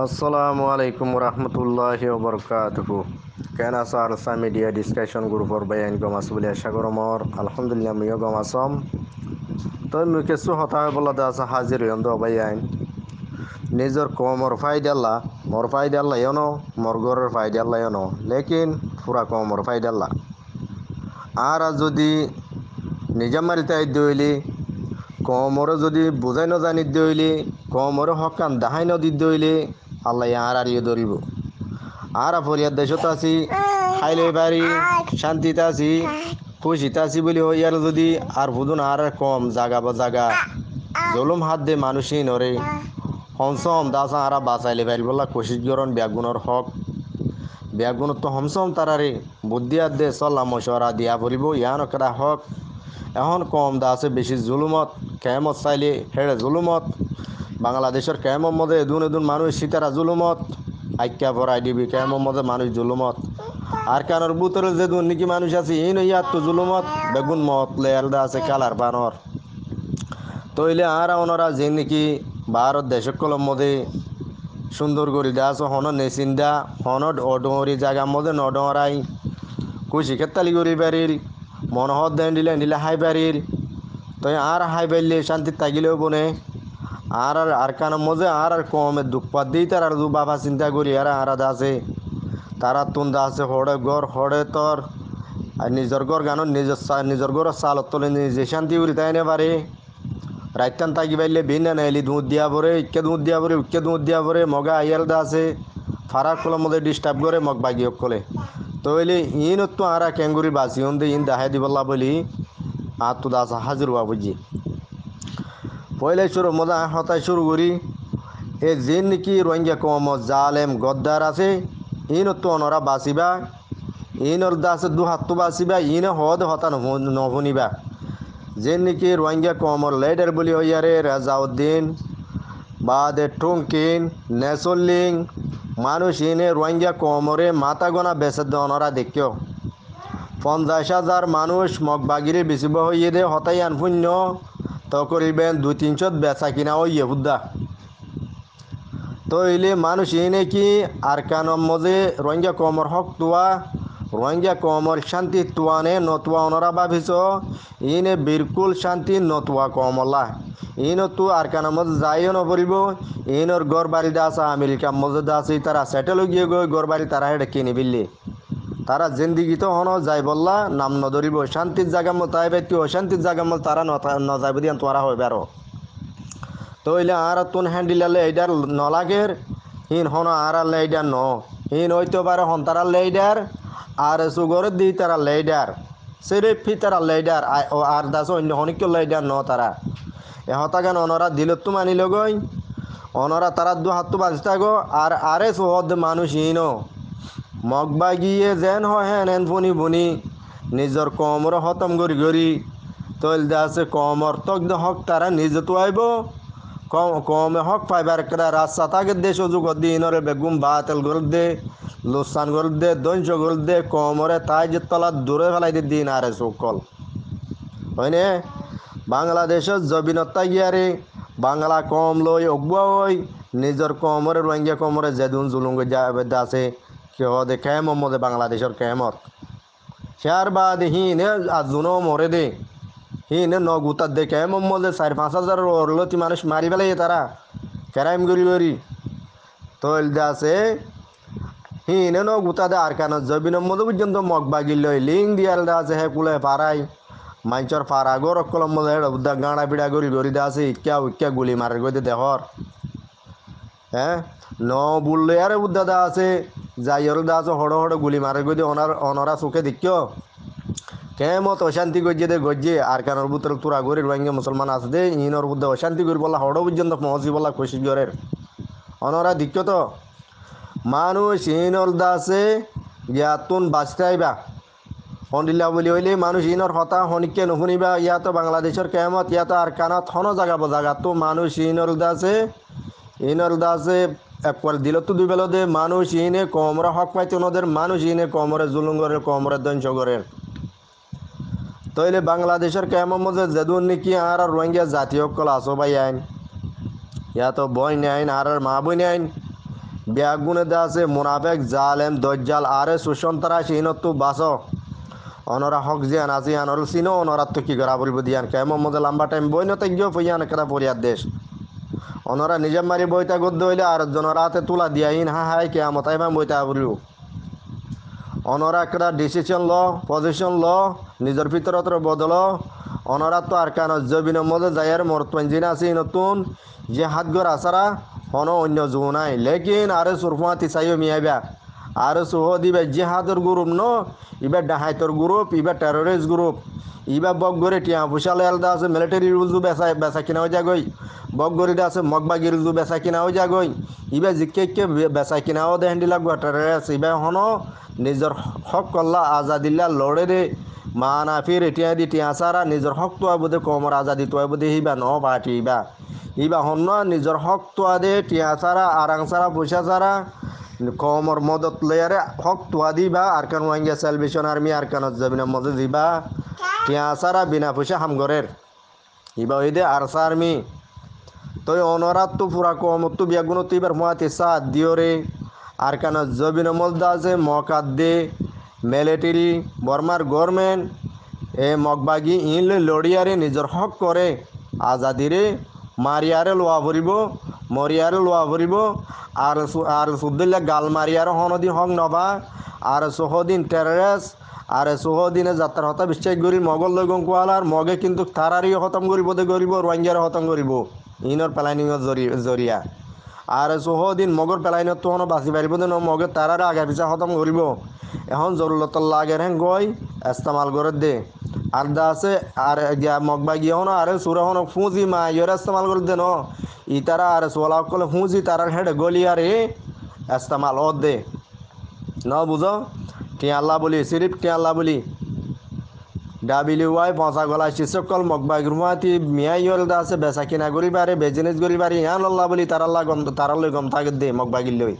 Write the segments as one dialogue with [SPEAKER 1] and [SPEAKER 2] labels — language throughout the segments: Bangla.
[SPEAKER 1] আসসালামু আলাইকুম রহমতুল্লাহ বরকাতহু কেন আছো আরসা মিডিয়া ডিসকাশন গ্রুপর বেআইন গমাস বলে আশা করো মর আলহামদুলিল্লাহ মিও গমাসম তই মুকেশু হতা হৈ বলা আছে হাজির হইন দো বেআইন নিজর কমর ফাইডাল্লা মর ফাইডাল্লা এনো মর গরের ফাইডাল্লা এনো লেকিন পুরা কমর ফাইডাল্লা আর যদি নিজামারিতে দইলি গমরও যদি বুঝাইন জানি দইলে গমরও হকান দাহাই দি দইলে আল্লাহ আর আরিয়ে ধরিব আর ফরিয়ার দেশত আছি খাইলে পারি শান্তিতে আছি খুশিতে আছি বলি হইয়ার যদি আর বুধুন আর কম জাগা বা জাগা জলুম হাত দে মানুষই নরে হমসম দাসা আরা বাঁচাইলে পারি বলা কোশিশ গরণ ব্যাগুণর হক ব্যাগুণ তো হমসম তারারে বুদ্ধি আর দে চল্লা মশরা দিয়া বলিব ইয়ান করা হক এখন কম দা আছে বেশি জুলুমত কেমত চাইলে হেড়ে জুলুমত বাংলাদেশের কেমন মধ্যে এদুন এদুন মানুষ সীতারা জুলুমত আইকা ভরাই দিবি কেমন মধ্যে মানুষ জুলুমত আর কানোর বুতরে যে দুর্নীতি মানুষ আছে এই নইয়া তো জুলুমত বেগুন মত লেয়ালদা আছে কালার বানর তইলে আর ওনারা যে নাকি ভারত দেশের কলম মধ্যে সুন্দর করে দা আছে হন নেসিন্দা হন অডরি জায়গার মধ্যে নডরাই কুশি খেতালি করি বাড়ির মনোহর দেন দিলে দিলে হাই বাড়ির তই আর হাই বাড়লে শান্তি থাকিলেও বনে আর আর আর কান মজে আর আর কমে দুঃখ পাত দিই তার আর দু বাবা চিন্তা করি আর আর আছে তারা তুন্দা আছে হড়ে গড় হড়ে তর আর নিজের ঘর গান নিজের নিজের ঘর চাল তোলে নিজে শান্তি করি তাই নে পারে রাইতান তাকি বাইলে না এলি দুধ দিয়া পরে ইকে দুধ দিয়া পরে উকে দুধ দিয়া পরে মগা দা আছে ফারার কলম মধ্যে ডিস্টার্ব করে মগ বাগিয়ে কলে তইলে তো আর ক্যাঙ্গুরি বাসিয়ন্দে ইন দাহাই দিবল্লা বলি আর তো দাস হাজির বুঝি পয়লে শুরু মজা হতায় শুরু করি এ যে নাকি রোহিঙ্গা কম জালেম গদ্দার আছে তো অনরা বাঁচিবা ইনর দাস দু তো বাঁচিবা ইন হদ হতা নভুনিবা যে নাকি রোহিঙ্গা কমর লেডার বলি হইয়ারে রাজাউদ্দিন বাদে টুঙ্কিন নেসলিং মানুষ ইনে রোহিঙ্গা কোমরে মাথা গোনা বেসে দনরা দেখিও পঞ্চাশ হাজার মানুষ মগবাগিরে বেচিব হইয়ে দে হতাইয়ান শূন্য ত করিবেন দুই তিনশত বেচা কিনা ও ইহুদ্দা তো ইলে মানুষ ইনে কি আর কানম মজে রোহিঙ্গা কোমর হক তোয়া রোহিঙ্গা কোমর শান্তি তোয়ানে নতুয়া অনরা ভাবিছ ইনে বিরকুল শান্তি নতুয়া কমলা ইনতু আর কান মজ যাইও নপরিব ইনর গর বাড়ি দাস আমেরিকা মজদা আছে তারা সেটেল গিয়ে গো গর বাড়ি তারা হেঁটে কিনে বিল্লি তারা জিন্দিগি তো হন যাই বললা নাম নদরিব শান্তির জায়গা মো তাই ব্যক্তি অশান্তির জায়গা মো তারা ন যাইব দিয়ে তোরা হবে আরো তো এলে আর তুন হ্যান্ডিলালে এইডার নলাগের হিন হন আর লেইডার ন হিন হইতে পারে হন তারা লেইডার আর সুগরের দি তারা লেইডার সেরে ফি তারা লেইডার আর দাস অন্য হনিক লেইডার ন তারা এহতা গান অনরা দিলত্তু মানি লগই অনরা তারা দু হাত বাজতা গো আর আরে সহদ মানুষ ইনো মগ গিয়ে যেন হেন এন বুনি বুনি নিজর কমর হতম গরি গরি তৈল দাসে কমর তক হক তারা নিজ তো আইব কম কমে হক পাইবার কেরা রাস্তা তাকে দে সুযোগ দি ইনরে বেগুম বাতেল গল দে লোসান গল দে দঞ্চ গল দে কমরে তাই যে তলা দূরে ফেলাই দি দিন আরে সকল হয় না বাংলাদেশত জবিনত তাগিয়ারে বাংলা কম লই অগুয়া হই নিজের কমরে রোহিঙ্গা কমরে জেদুন জুলুঙ্গ আছে কেহ দে কেমম মদে বাংলাদেশের কেমত সেয়ার বাদ হি নে আজুনো মরে দে হি নে ন দে কেমম মদে চার পাঁচ হাজার অরলতি মানুষ মারি পেলাই তারা ক্রাইম গরি গরি তৈল দে আছে হি নে ন দে আর কানত জবিন মদে পর্যন্ত মগ বাগিল লিং দিয়াল দে আছে হে কুলে পারায় মাইচর ফার অকলম উদ্দা গাঁড়া পিড়া গরি গরি দাসে ইক্যা উক্যা গুলি মারে গইতে দেহর হ্যাঁ ন বুললে আরে উদ্দা দা আছে যাইয়র দা আছে হড় হড় গুলি মারে গইতে অনার অনরা চোখে কে মত অশান্তি গজ্জে দে গজ্জে আর কানোর বুতর তোরা গরির রোহিঙ্গা মুসলমান আছে দে ইনর বুদ্ধে অশান্তি করি বলা হড় পর্যন্ত পৌঁছি বলা কোশিশ গরের অনরা দিক্য তো মানুষ ইনর দাসে জ্ঞাতুন বাঁচতে আইবা হন্ডিলা বুলি হইলে মানুষ ইনর হতা হনিকে নুশুনিবা ইয়াত বাংলাদেশের কেমত ইয়াত আর কানত হন জাগাব জাগা তো মানুষ ইনর দাসে ইনর দাসে একবার দিল তো দুই বেলা দে মানুষ ইনে কমরে হক পাইতে ওনাদের মানুষ ইনে কমরে জুলুঙ্গরে কমরে দঞ্চ করে তইলে বাংলাদেশের কেম মধ্যে যেদুন নাকি আর আর রোহিঙ্গা জাতীয় কল আসো ভাই আইন ইয়াত তো বই আইন আর আর মা বই আইন ব্যাগুনে দাসে আছে মোনাফেক জালেম দজ্জাল আরে সুসন্তরা সিনত তো অনরা হক জিয়ান আজি আনরল সিনো অনরা তো কি গরা বলব দিয়ান কে মোহাম্মদ লাম্বা টাইম বই নতে গিয়ে ফইয়ান কেটা পরিয়ার দেশ অনরা নিজের মারি বইতা গদ্য হইলে আর জনরা হাতে তুলা দিয়া ইন হা হাই কে আমত আইমা বইতা বলু অনরা একটা ডিসিশন ল পজিশন ল নিজের ভিতরতর বদল অনরা তো আর কান জবিন মজে যায়ের মর্তঞ্জিন আছে নতুন যে হাত গর আসারা অন অন্য জু নাই লেকিন আরে সুরফা তিসাইও মিয়াবা আর সুহদ ইবা জেহাদর গ্রুপ ন ইবা ডাহাইতর গ্রুপ ইবা টেরোরিস গ্রুপ ইবা বকগরে টিয়া ফুসালে আলাদা আছে মিলিটারি রুজু বেসা বেসা কিনা হয়ে যাগই বকগরিটা আছে মগবাগি রুজু বেসা কিনা হয়ে যাগই ইবা জিকে বেসা কিনাও দেহেন্দিলা গোয়াটারেস ইবা হন নিজের হক কল্লা আজাদিল্লা লড়ে দে মানাফির এতিয়া দি টিয়া সারা নিজের হক তোয়া বোধে কমর আজাদি তোয়া বোধে হিবা ন পাটি ইবা ইবা হন নিজের হক তো আদে টিয়া সারা আরাং সারা পয়সা সারা কমর মদত লয়ারে হক তুয়া দিবা আর কান ওয়াঙ্গিয়া সালভেশন আর্মি আর কানত যাবিনা মদত দিবা পিয়া সারা বিনা পয়সা হামগরের ইবা ওইদে আরসা আর্মি তই অনরাত তো পুরা কমত তো বিয়া গুণত এবার মহাতে সাত দিও রে আর কান জবিন মলদা আছে মকাত দে মিলিটারি বর্মার গভর্নমেন্ট এ মগবাগি ইন লড়িয়ারে নিজের হক করে আজাদিরে মারিয়ারে লোয়া ভরিব মরিয়ারে লোয়া ভরিব আর আর সুদ্দিল্লা গাল মারিয়ার হনদিন হং নবা আর সোহদিন টেরেস আর সোহদিনে যাত্রার হতা বিশ্বাস করি মগল লগন কোয়ালার মগে কিন্তু তারারি খতম করিব দে করিব রোহিঙ্গারে খতম করিব ইনর প্যালাইনিংয়ের জরিয়া আর সোহদিন মগর প্যালাইনত তো বাঁচি পারিব দে মগে তারারে আগে পিছা খতম করিব এখন জরুরত লাগে হ্যাঁ গই ইস্তেমাল করে দে আর আছে আর মগ গিয়ে হন আরে সুরে হন ফুঁজি মা ইয়ের ইস্তেমাল করে দে ন ইতারা আর সোলা কলে হুঁজ ইতারার হেড গলি আর এ এস্তামাল অদ দে ন বুঝো টিয়া আল্লাহ বলি সিরিফ টিয়া আল্লাহ বলি ডাবিলি ওয়াই পঁচা গলা শিষ্যকল মগবা গুমাতি মিয়াই দা আছে বেচা কিনা গরিবারে বেজিনেস গরিবারে ইয়ান আল্লাহ বলি তারাল্লা গম তারাল্লৈ গম থাকে দে মগবা গিল্লই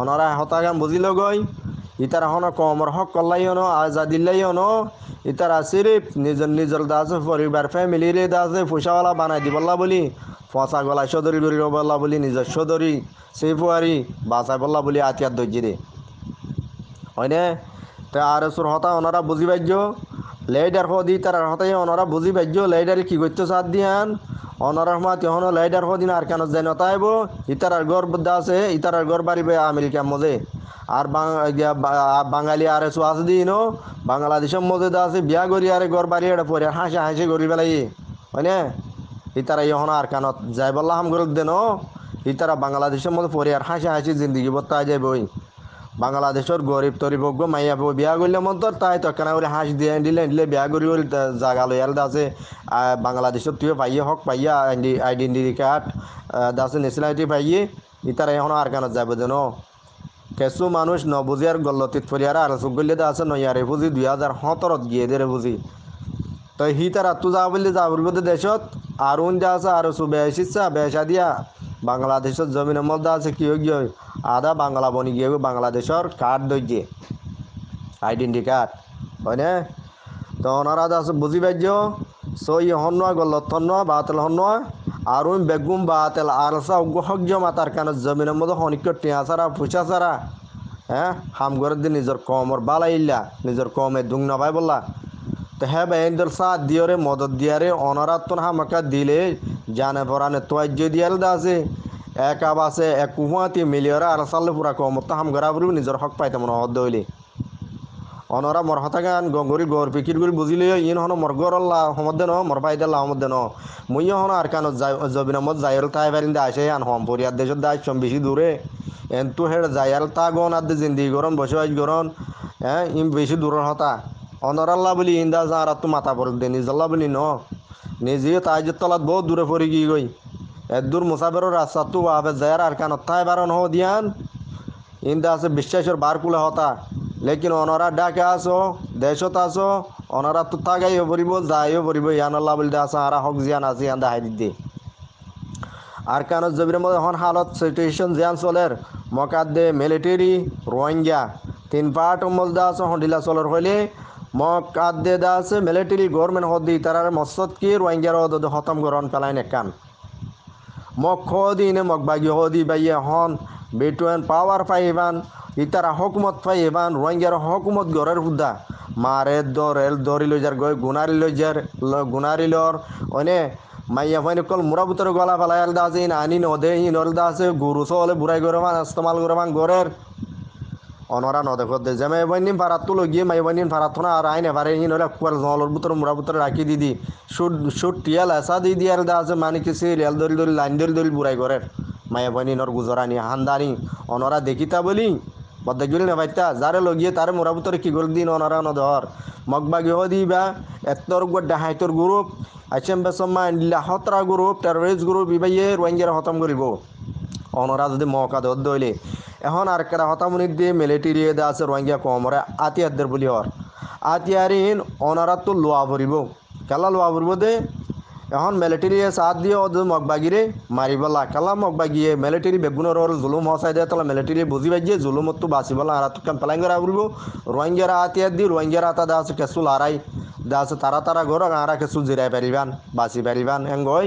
[SPEAKER 1] অনরা হতা গান বুঝিল গই ইতার হন কমর হক কল্লাই অন আজা দিল্লাই অন ইতারা সিরিফ নিজর নিজর দাস পরিবার ফ্যামিলির দাস পয়সাওয়ালা বানাই দিবল্লা বলি ফসা গলায় সদরি ডরি বল্লা বলি নিজের সদরি পুয়ারি বাসায় বললা বলি আতিয়ার ধৈর্য দে হয়নে তে আর সুর হতা ওনারা বুঝি পাইজ লেডার হদি তার হতাই ওনারা বুঝি পাইজ লেডারে কি করতে সাত দিয়ান অনার রহমাত হন লাইডার হদিন আর কেন যেন তাইব ইতার আর গর্ব আছে ইতার আর গর্ব বাড়িবে আমেরিকার মজে আর বাঙালি আর এসো আছে দিন বাংলাদেশের দা আছে বিয়া করি আর গর্ব বাড়ি এটা পরে হাসি হাসি করি পেলাই হয় না ইতারা ইহন আর কানত যাই বললাম হাম গরল দেন ইতারা বাংলাদেশের মধ্যে পরি আর হাসি হাসি জিন্দগি তাই যাই বই বাংলাদেশের গরিব গো মাইয়া বউ বিয়া করলে মন তোর তাই তো কেন বলে হাঁস দিয়ে দিলে দিলে বিয়া করি করি জাগা লই আর আছে বাংলাদেশের তুই পাইয়ে হক পাইয়া আইডেন্টি কার্ড দাসে নেশনালিটি পাইয়ে ইতারা এখন আর কেন যাবে যেন কেঁচু মানুষ আর গল্লতিত ফরিয়ার আর সুগল্লি দা আছে নইয়ারে বুঝি দুই হাজার সতেরত গিয়ে দেরে বুঝি তো সি তারা তু যা বললে যা বলবো দেশত আর উন যা আছে আর সু এসিসা বেসা দিয়া বাংলাদেশের জমিনের মধ্যে আছে কি গিয়ে আধা বাংলা বনি গিয়ে বাংলাদেশের কার্ড দইছে আইডেন্টি কার্ড হয় না তো ওনারা আছে বুঝি পাইছ সই হন্য গল্লত বাতল হন্য আর উন বেগুম বাতেল আরসা উগ্রহজ্ঞ মাতার কারণে জমিনের মধ্যে অনেক টিয়া সারা ফুসা সারা হ্যাঁ হাম করে দিয়ে নিজের কমর বালাইলা নিজের কমে দুং না ভাই বললা হ্যাঁ বাইন্দর সাথ দিয়রে মদত দিয়ারে অনারাত্মন হামাকা দিলে জানে পরানে তোয়াজ্য দিয়াল দাসে এক আছে এক কুহাতি মিলিয়রে আর সাল্লে পুরা কমত হাম গড়া বলি নিজের হক পাইতাম নহদ দইলে অনরা মর হতা গান গঙ্গরি গর পিকির গুলি বুঝিলে ইন হন মর গরল্লা সমদে ন মর ভাই দেলা সমদে ন মুইয় হন আর কানত জবিনামত যাইল তাই পারিন দে আসে আন হম পরিয়ার দেশত দায় চম বেশি দূরে এন তু হেড যাইল তা গন আর দে জিন্দি গরন বসে গরন হ্যাঁ ইম বেশি দূরের হতা আল্লাহ বলি ইন্দা যা তো মাথা পড়ল দে নিজাল্লা বলি ন নিজে ইয়ে তাইজের তলাত বহুত দূরে পড়ে গিয়ে গই এদূর মুসাফেরর রাস্তা তু আবে জায়ার আর কান অত্যায় বার নহ দিয়ান ইন্দা আছে বিশ্বাসের বারকুলা হতা লেকিন অনরা ডাকে আসো দেশত আসো অনরা তো তাগাইও পড়িব যাইও পড়িব ইয়ান আল্লাহ বলি আসা আর হক জিয়ান আছে ইয়ান দে হাই দিয়ে আর কেন জবির মধ্যে এখন হালত সিচুয়েশন জিয়ান চলের মকাদ্দে মিলিটারি রোহিঙ্গা তিন পার্ট মজদা আছে হন্ডিলা চলের হইলে মোকাদ্দেদাস মিলিটারি গভর্নমেন্ট হদি তারার মসদকি রোহিঙ্গার হদ হতম গরণ পেলাই নেকান মক হদি নে মক বাগি হদি বাইয়ে হন বিটুয়েন পাওয়ার পাইবান ইতারা হকুমত পাইবান রোহিঙ্গার হকুমত গরের হুদা মারে দরেল দরি লৈ যার গৈ গুণারি লৈ যার গুণারি লর অনে মাইয়া হয়নি কল মুরাবুতর গলা ফেলাই আলদা আছে আনি নদে ইন অলদা আছে গুরু সলে বুড়াই গরমান আস্তমাল গরমান গরের অনরা নদে যে মাইবাইনিম ভাড়া তুলো গিয়ে মাইবাইনিম ভাড়া থোনা আর আইনে ভারে হিন হলে কুয়ার জলর বুতর মুড়া বুতর রাখি দি শুট শুট টিয়াল এসা দি দিয়ে দা আছে মানে কিছু রেল দল দল লাইন দল দল বুড়াই করে মায়াবাইনিনর গুজরানি হান্দানি অনরা দেখিতা বলি বদ্দাগুলি না ভাইতা যারে লগিয়ে তারে মোরা বুতরে কি গোল দিন অনরা নদর মগবা গেহ দিবা এত্তর গোড্ডা হাইতর গ্রুপ আইসেম বেসমা ইল্লা হতরা গ্রুপ টেরোরিস্ট গ্রুপ ইবাইয়ে রোহিঙ্গিয়ারা হতম করিব অনরা যদি মৌকা দর দইলে এখন আর কেডা হতামুনিক দিয়ে মিলিটারিয়ে দেওয়া আছে রোহিঙ্গা কমরে আতিয়ারদের বলি হর আতিয়ারিহীন অনারাত তো লোয়া ভরিব কেলা লোয়া ভরিব দে এখন মিলিটারিয়ে সাথ দিয়ে ওদের মগবাগিরে মারিবলা কালা মগবাগিয়ে মিলিটারি বেগুনের ওর জুলুম হসাই দেয় তাহলে মিলিটারি বুঝি বাজিয়ে জুলুমত বাঁচিবলা আর তো ক্যাম্পেলাইন করা বলবো রোহিঙ্গারা আতিয়ার দিয়ে রোহিঙ্গারা তা আছে কেসুল দেওয়া আছে তারা তারা ঘর আঁরা কেসুল জিরাই পারিবান বাঁচি পারিবান এঙ্গই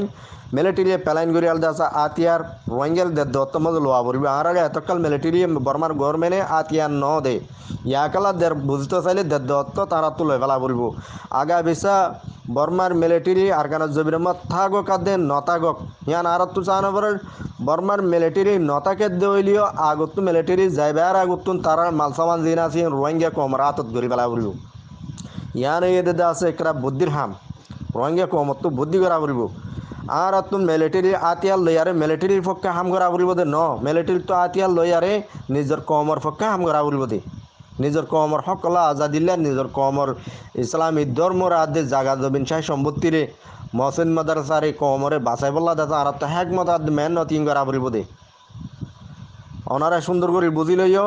[SPEAKER 1] মিলিটারি প্যালাইনগুড়ি আলদাসা আতিয়ার রোহিঙ্গেলদের দত্তমজ লোয়া পড়বে আর আগে এতকাল মিলিটারি বর্মার গভর্নমেন্টে আতিয়ার ন দে ইয়াকালাদের বুঝতে চাইলে দের দত্ত তারা তুলে ফেলা পড়ব আগা বিশা বর্মার মিলিটারি আরগানা জবির থাগো কাদে নতাগক ইয়ান আর তু চানবর বর্মার মিলিটারি নতাকে দইলিও আগত মিলিটারি যাইবার আগতুন তারা মালসামান জিন আছেন রোহিঙ্গা কম রাতত ঘুরি পেলা পড়ব ইয়ান এদের আছে একরা বুদ্ধির হাম রোহিঙ্গা কমত বুদ্ধি করা পড়ব আর আতুন মিলিটারি আতিয়াল লইয়ারে মিলিটারির পক্ষে করা বলিব দে ন মিলিটারি তো আতিয়াল লইয়ারে নিজের কমর পক্ষে করা বলিব দে নিজের কমর আজাদ দিলে নিজের কমর ইসলামী ধর্মর আদে জাগা জবিন শাহ সম্পত্তিরে মহসেন মাদারসারে কমরে বাসাই বললা দাদা আর তো হ্যাকমত আদ মেন নতিং করা বলিব দে ওনারা সুন্দর করে বুঝি লইও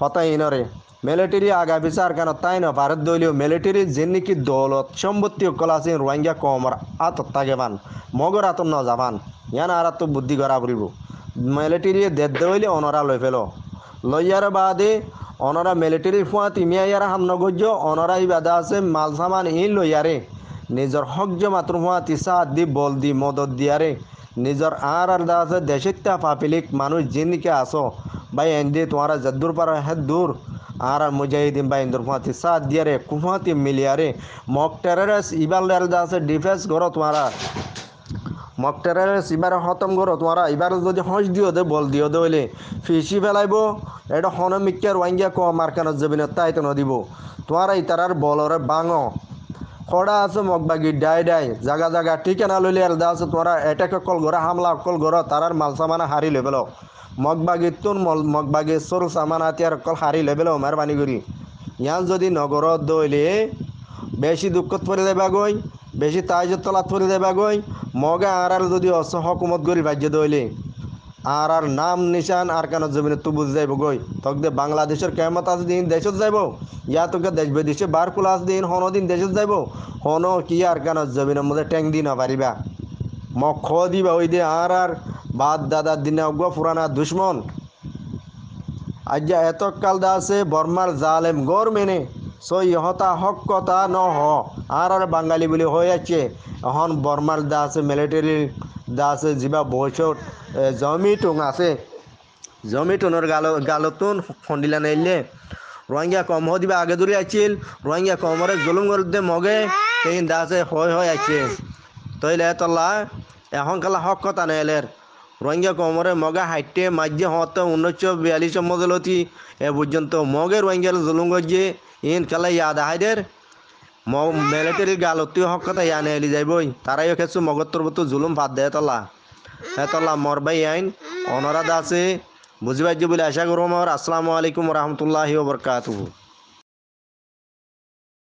[SPEAKER 1] হতাই ইনরে মিলিটারি আগা বিচার কেন তাই না ভারত দলীয় মিলিটারি যেনিকি দৌলত সম্পত্তি আছে রোহিঙ্গা কমর আত তাগেবান মগর আত নজাবান ইয়ান আর তো বুদ্ধি করা বলব মিলিটারি দেদ দইলে অনরা লই ফেল লইয়ার বাদে অনরা মিলিটারি ফুঁয়া তিমিয়া ইয়ার হাম নগজ্য অনরা ইবাদা আছে মাল সামান ই লইয়ারে নিজর হজ্য মাত্র ফুয়া তিসা দি বল দি মদত দিয়ারে নিজের আর আর দা আছে দেশের পাপিলিক মানুষ জিনিকে আস ভাই এন দিয়ে তোমারা যদ্দূর পার হ্যাঁ দূর ara mujahidin ba indurfati sadiyare kufati mock mock terrorist ibal আছে ডিফেন্স goro তোমারা মক টেরারেস এবার খতম করো তোমারা ইবার যদি হস দিও দে বল দিও দে হইলে ফিসি ফেলাইব এটা হনমিকার ওয়াঙ্গিয়া ক মার্কানো যাবি না তাই তো নদিব তোমার এই তারার বলরে বাঙ খড়া আছে বাগি ডাই ডাই জাগা জাগা ঠিকানা লইলে আর দা আছে তোমারা এটাকে কল ঘরে হামলা কল ঘর তার মালসামানা হারি লই মগবাগী তুন মগবাগী সরু সামান আতিয়ার অকল হারি লেবেলে বানি করি ইয়ান যদি নগর দইলে বেশি দুঃখত পরে দেবা গই বেশি তাইজত তলাত পরে দেবা গই মগে আর আর যদি হকুমত গরি বাজ্য দইলে আর আর নাম নিশান আর কেন জমিনে তু বুঝ যাইব গই তক দে বাংলাদেশের কেমত আছে দিন দেশত যাইব ইয়া তোকে দেশ বেদেশে বার কুল আছে দিন হন দিন দেশত যাইব হন কি আর কেন জমিনের মধ্যে ট্যাং দি পারিবা পারিবা খ দিবা ওই দে আর আর বাদ দাদার দিনে অজ্ঞ পুরানা দুশ্মন আজ এতকাল দাসে বর্মার জালেম গর মেনে সই ইহতা হক কথা ন হ আর আর বাঙালি বলে হয়ে আছে এখন বর্মার দাসে মিলিটারি দাসে যা বৈশট জমি টুং আছে জমি টুনের গাল গালতুন ফন্ডিলা নাইলে রোহিঙ্গা কম দিবা আগে দূরে আছিল রোহিঙ্গা কমরে জুলুম করতে মগে দা দাসে হয়ে হয়ে আছে তইলে তলা এখন কালা হক কথা নেলের রোহিঙ্গা কমরে মগা হাইটে মাঝে হতে উনিশশো বিয়াল্লিশ অতি এ পর্যন্ত মগে রোহিঙ্গা জুলুম গজে ইন খেলা ইয়াদ আহাইদের মিলিটারি গালতি হক কথা ইয়ানে এলি যাইবই তারাই খেসু মগত্তরবত জুলুম ভাত দেয় তলা হেতলা মরবাই আইন অনরাধ আছে যে বলে আশা করবো আমার আসসালামু আলাইকুম রহমতুল্লাহ বরকাতু